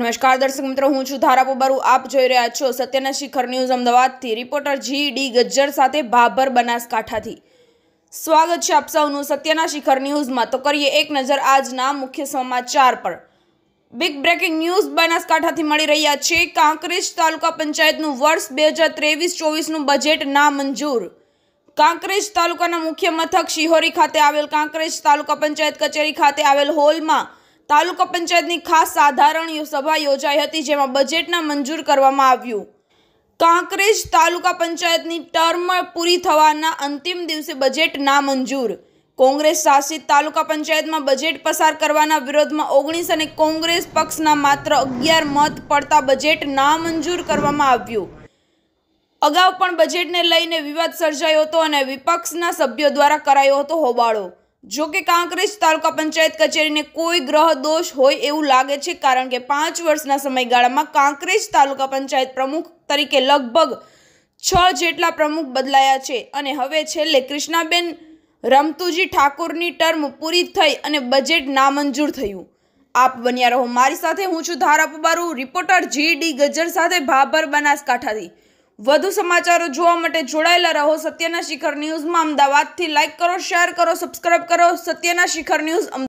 નમસ્કાર દર્શક મિત્રો હું છું ધારા પોબારુ આપ જોઈ રહ્યા છો સત્યના શિખર ન્યૂઝ અમદાવાદથી રિપોર્ટર જી ડી ગજ્જર સાથે ભાભર બનાસકાંઠાથી સ્વાગત છે આપ સૌનું સત્યના શિખર ન્યૂઝમાં તો કરીએ એક નજર આજના મુખ્ય સમાચાર પર બિગ બ્રેકિંગ ન્યૂઝ બનાસકાંઠાથી મળી રહ્યા છે કાંકરેજ તાલુકા પંચાયતનું વર્ષ બે હજાર ત્રેવીસ ચોવીસનું બજેટ નામંજૂર કાંકરેજ તાલુકાના મુખ્ય મથક શિહોરી ખાતે આવેલ કાંકરેજ તાલુકા પંચાયત કચેરી ખાતે આવેલ હોલમાં તાલુકા પંચાયતની ખાસ સાધારણ સભા યોજાઈ હતી જેમાં બજેટના મંજૂર કરવામાં આવ્યું કાંકરેજ તાલુકા પંચાયતની ટર્મ પૂરી થવાના અંતિમ દિવસે બજેટ નામંજૂર કોંગ્રેસ શાસિત તાલુકા પંચાયતમાં બજેટ પસાર કરવાના વિરોધમાં ઓગણીસ અને કોંગ્રેસ પક્ષના માત્ર અગિયાર મત પડતા બજેટ નામંજૂર કરવામાં આવ્યું અગાઉ પણ બજેટને લઈને વિવાદ સર્જાયો હતો અને વિપક્ષના સભ્યો દ્વારા કરાયો હતો હોબાળો જો કે કાંકરેજ તાલુકા પંચાયત કચેરીને કોઈ ગ્રહ દોષ હોય એવું લાગે છે કારણ કે પાંચ વર્ષના સમયગાળામાં કાંકરેજ તાલુકા પંચાયત પ્રમુખ તરીકે લગભગ છ જેટલા પ્રમુખ બદલાયા છે અને હવે છેલ્લે કૃષ્ણાબેન રમતુજી ઠાકોરની ટર્મ પૂરી થઈ અને બજેટ નામંજૂર થયું આપ બન્યા રહો મારી સાથે હું છું ધારા રિપોર્ટર જી ડી ગજર સાથે ભાભર બનાસકાંઠાથી વધુ સમાચારો જોવા માટે જોડાયેલા રહો સત્યના શિખર ન્યૂઝમાં અમદાવાદથી લાઇક કરો શેર કરો સબસ્ક્રાઇબ કરો સત્યના શિખર ન્યૂઝ